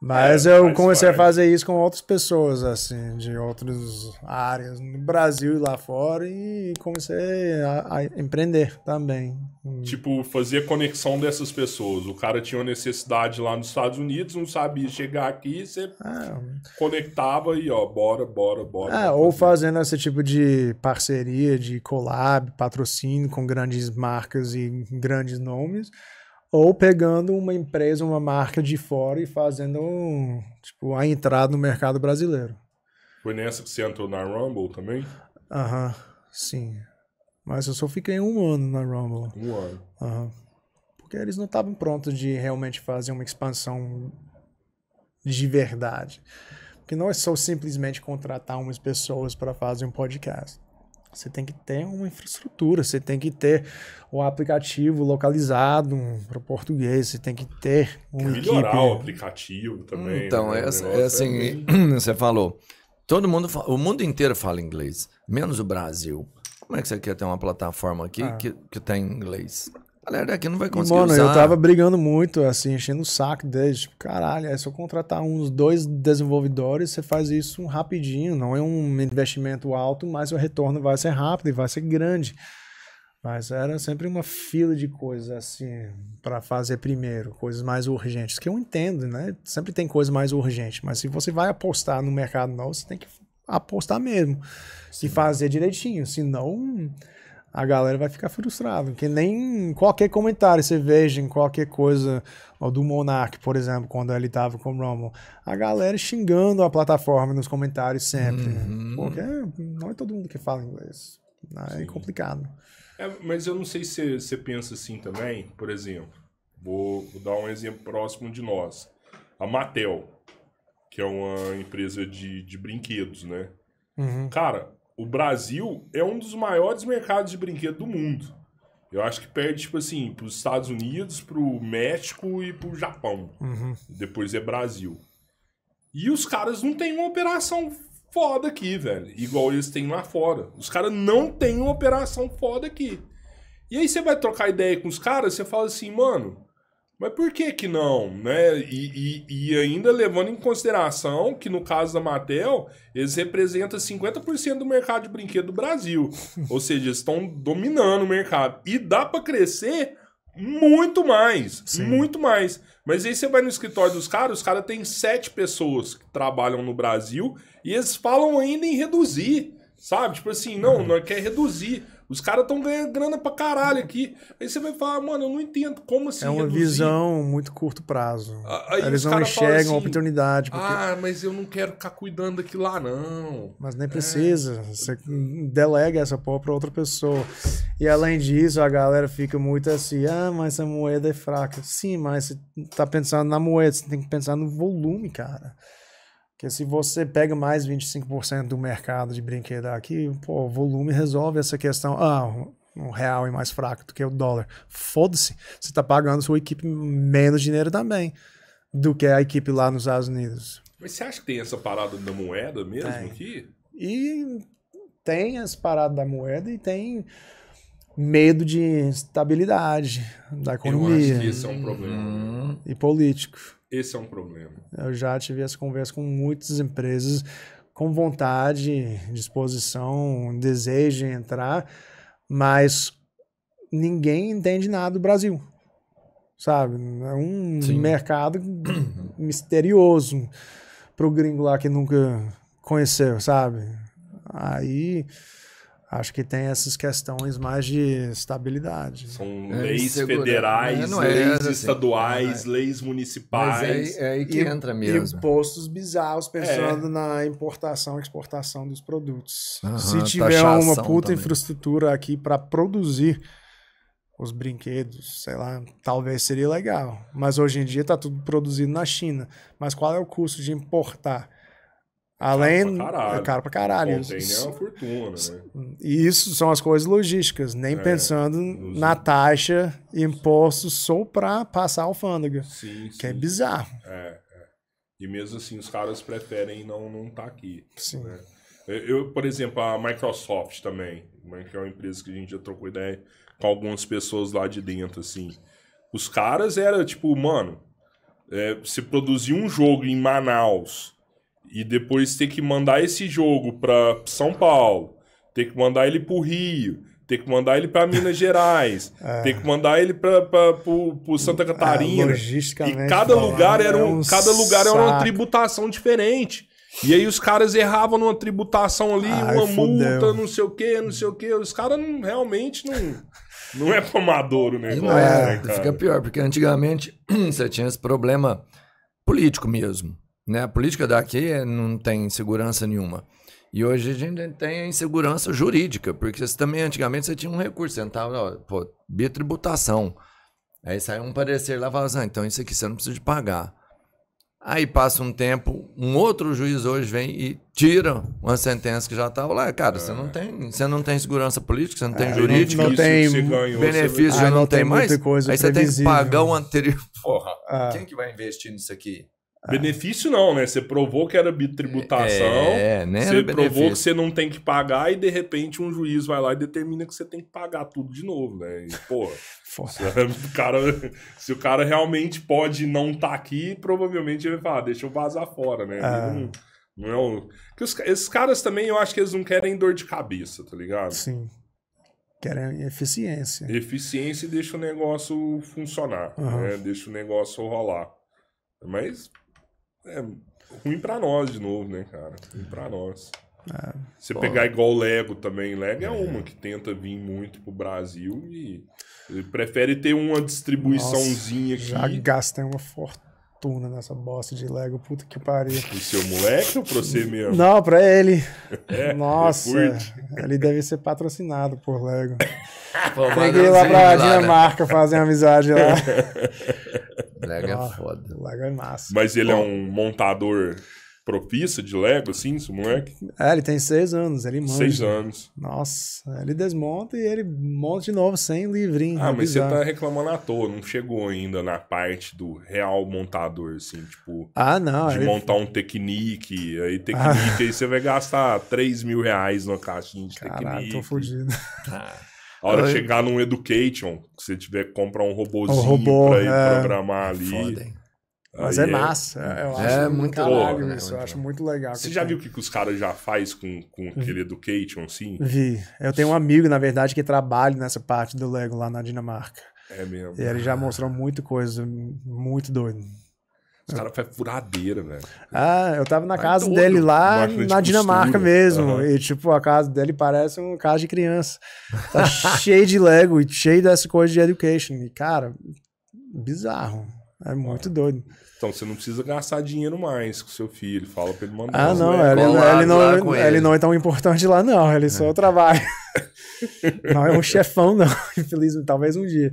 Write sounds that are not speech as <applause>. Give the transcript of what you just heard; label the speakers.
Speaker 1: Mas é, eu comecei parte. a fazer isso com outras pessoas, assim, de outras áreas, no Brasil e lá fora, e comecei a, a empreender também. Hum.
Speaker 2: Tipo, fazer conexão dessas pessoas. O cara tinha uma necessidade lá nos Estados Unidos, não sabia chegar aqui, você é. conectava e, ó, bora, bora, bora. É, ou
Speaker 1: fazendo esse tipo de parceria, de collab, patrocínio com grandes marcas e grandes nomes ou pegando uma empresa, uma marca de fora e fazendo um, tipo, a entrada no mercado brasileiro.
Speaker 2: Foi nessa que você entrou na
Speaker 1: Rumble também? Aham, sim. Mas eu só fiquei um ano na Rumble. Um ano. Aham. Porque eles não estavam prontos de realmente fazer uma expansão de verdade. Porque não é só simplesmente contratar umas pessoas para fazer um podcast. Você tem que ter uma infraestrutura, você tem que ter o aplicativo localizado para português, você tem que ter um tem equipe. o
Speaker 2: aplicativo
Speaker 1: também. Então, né? é, assim, é, é assim, é... <clears throat> você falou, todo mundo, o mundo inteiro fala inglês, menos o Brasil. Como é que você quer ter uma plataforma aqui ah. que, que tem inglês? galera daqui não vai conseguir Mano, usar. eu tava brigando muito, assim, enchendo o saco deles. Tipo, caralho, é só contratar uns dois desenvolvedores, você faz isso rapidinho. Não é um investimento alto, mas o retorno vai ser rápido e vai ser grande. Mas era sempre uma fila de coisas assim para fazer primeiro, coisas mais urgentes, que eu entendo, né? Sempre tem coisa mais urgente, mas se você vai apostar no mercado novo, você tem que apostar mesmo Sim. e fazer direitinho, senão a galera vai ficar frustrada. porque nem qualquer comentário você veja em qualquer coisa do Monark, por exemplo, quando ele tava com o Romulo. A galera xingando a plataforma nos comentários sempre. Né? Uhum. Porque não é todo mundo que fala inglês. Né? é complicado.
Speaker 2: É, mas eu não sei se você pensa assim também, por exemplo. Vou, vou dar um exemplo próximo de nós. A Mattel, que é uma empresa de, de brinquedos, né? Uhum. Cara, o Brasil é um dos maiores mercados de brinquedo do mundo. Eu acho que perde, tipo assim, para os Estados Unidos, para o México e para o Japão. Uhum. Depois é Brasil. E os caras não têm uma operação foda aqui, velho. Igual eles têm lá fora. Os caras não têm uma operação foda aqui. E aí você vai trocar ideia com os caras, você fala assim, mano, mas por que que não, né? E, e, e, ainda levando em consideração que no caso da Mattel, eles representam 50% do mercado de brinquedo do Brasil. <laughs> Ou seja, estão dominando o mercado. E dá para crescer muito mais, Sim. muito mais. Mas aí você vai no escritório dos caras, os caras têm sete pessoas que trabalham no Brasil e eles falam ainda em reduzir, sabe? Tipo assim, não, uhum. não quer reduzir. Os caras estão ganhando grana pra caralho aqui. Aí você vai falar, mano, eu não entendo como assim. É uma reduzir? visão
Speaker 1: muito curto prazo. Aí Eles não enxergam assim, a oportunidade. Porque... Ah,
Speaker 2: mas eu não quero ficar cuidando daquilo lá, não. Mas nem é. precisa.
Speaker 1: Você delega essa porra pra outra pessoa. E além disso, a galera fica muito assim: ah, mas essa moeda é fraca. Sim, mas você tá pensando na moeda, você tem que pensar no volume, cara. Porque se você pega mais 25% do mercado de brinquedo aqui, pô, o volume resolve essa questão. Ah, um real é mais fraco do que o dólar. Foda-se, você está pagando sua equipe menos dinheiro também do que a equipe lá nos Estados Unidos.
Speaker 2: Mas você acha que tem essa parada da moeda mesmo tem. aqui?
Speaker 1: E tem as paradas da moeda e tem medo de instabilidade da economia. Eu acho que isso é um problema. Uhum. e político. Esse é um problema. Eu já tive essa conversa com muitas empresas com vontade, disposição, desejo de entrar, mas ninguém entende nada do Brasil. Sabe? É um Sim. mercado <clears throat> misterioso para o gringo lá que nunca conheceu, sabe? Aí Acho que tem essas questões mais de estabilidade. Né? São é, leis federais, é, é, leis é assim, estaduais,
Speaker 2: é. leis municipais. é, aí que e, entra mesmo.
Speaker 1: Impostos bizarros, pensando na importação e exportação dos produtos. Uhum, Se tiver uma puta também. infraestrutura aqui para produzir os brinquedos, sei lá, talvez seria legal. Mas hoje em dia está tudo produzido na China. Mas qual é o custo de importar? Além. caralho. É caro pra caralho. Container é uma fortuna, né? E isso são as coisas logísticas, nem é, pensando na taxa e impostos só pra passar a alfândega. Sim, que é sim. é bizarro. É, é,
Speaker 2: E mesmo assim, os caras preferem não estar não tá aqui. Sim. Né? Eu, por exemplo, a Microsoft também, né, que é uma empresa que a gente já trocou ideia com algumas pessoas lá de dentro, assim. Os caras era tipo, mano, é, se produzir um jogo em Manaus e depois ter que mandar esse jogo para São Paulo, ter que mandar ele para o Rio, ter que mandar ele para Minas Gerais, <laughs> é. ter que mandar ele para Santa é, Catarina. É,
Speaker 1: e cada lugar era é um, é um cada lugar era uma
Speaker 2: tributação diferente. E aí os caras erravam numa tributação ali, Ai, uma fudeu. multa, não sei o quê, não sei o quê. Os caras não, realmente não <laughs> não é pra o negócio. Não é, né, fica pior,
Speaker 1: porque antigamente <clears throat> você tinha esse problema político mesmo. Né? A política daqui não tem segurança nenhuma. E hoje a gente tem a insegurança jurídica, porque você também antigamente você tinha um recurso, você entrava, pô, bitributação. Aí saiu um parecer lá e assim, ah, então isso aqui você não precisa de pagar. Aí passa um tempo, um outro juiz hoje vem e tira uma sentença que já estava lá. Cara, é. você, não é. tem, você não tem segurança política, você não tem é, jurídica, não, tem benefício, já ah, não, tem, tem mais. Aí você tem que pagar o anterior. Porra, ah. quem é. que vai investir nisso aqui?
Speaker 2: É. Benefício não, né? Você provou que era bitributação, é, é né? você provou que você não tem que pagar e de repente um juiz vai lá e determina que você tem que pagar tudo de novo, né? E, pô, <laughs> se, o <laughs> cara, se o cara realmente pode não estar tá aqui, provavelmente ele vai falar, ah, deixa eu vazar fora, né? Ah. Não, não é um... os, esses caras também, eu acho que eles não querem dor de cabeça, tá ligado?
Speaker 1: Sim. Querem eficiência.
Speaker 2: Eficiência e deixa o negócio funcionar, uhum. né? Deixa o negócio rolar. Mas é ruim pra nós de novo, né, cara? Ruim pra nós. É, Você bom. pegar igual o Lego também, Lego é, é uma que tenta vir muito pro Brasil e prefere ter uma distribuiçãozinha Nossa, aqui. Já
Speaker 1: gasta uma fortuna fortuna nessa bosta de Lego, puta que pariu. O seu moleque ou pra você mesmo? Não, pra ele. <laughs> É, Nossa, ele deve ser patrocinado por Lego. <laughs> Pô, lá pra né? Dinamarca né? fazer amizade lá. <laughs> Lego é foda. Lego é massa. Mas ele
Speaker 2: é um montador propícia de Lego, assim, esse moleque?
Speaker 1: É, ele tem seis anos, ele manda. Seis anos. Nossa, ele desmonta e ele monta de novo sem livrinho. Ah, é mas bizarro. você tá
Speaker 2: reclamando à toa, não chegou ainda na parte do real montador, assim, tipo... Ah, não. De ele... montar um Technique, aí Technique, ah. aí você vai gastar três mil reais numa caixinha de Caralho, Technique. tô fudido. Ah. A hora que chegar num Education, que você tiver que comprar um robôzinho um robô, pra ir é... programar ali. Foda, hein? Mas é Aí é massa. É, eu acho é muito caralho boa, isso. Né? Eu acho muito legal. Você já tem. viu o que, que os caras já faz com, com aquele Education, assim? Vi.
Speaker 1: Eu tenho um amigo, na verdade, que trabalha nessa parte do Lego lá na Dinamarca. É mesmo. E ele já ah. mostrou muita coisa, muito doido. Os caras fazem furadeira, velho. Ah, eu tava na tá casa dele lá na Dinamarca costura. mesmo. Uhum. E, tipo, a casa dele parece um casa de criança. Tá <laughs> cheio de Lego e cheio dessa coisa de education. E, cara, bizarro. É muito doido.
Speaker 2: Então você não precisa gastar dinheiro mais com seu filho. Fala pra ele mandar. Ah, não. Ele, ele, não ele, ele. ele, não é
Speaker 1: tão importante lá, não. Ele é. só trabalha. <laughs> não é um chefão, não. <laughs> Infelizmente, talvez um dia.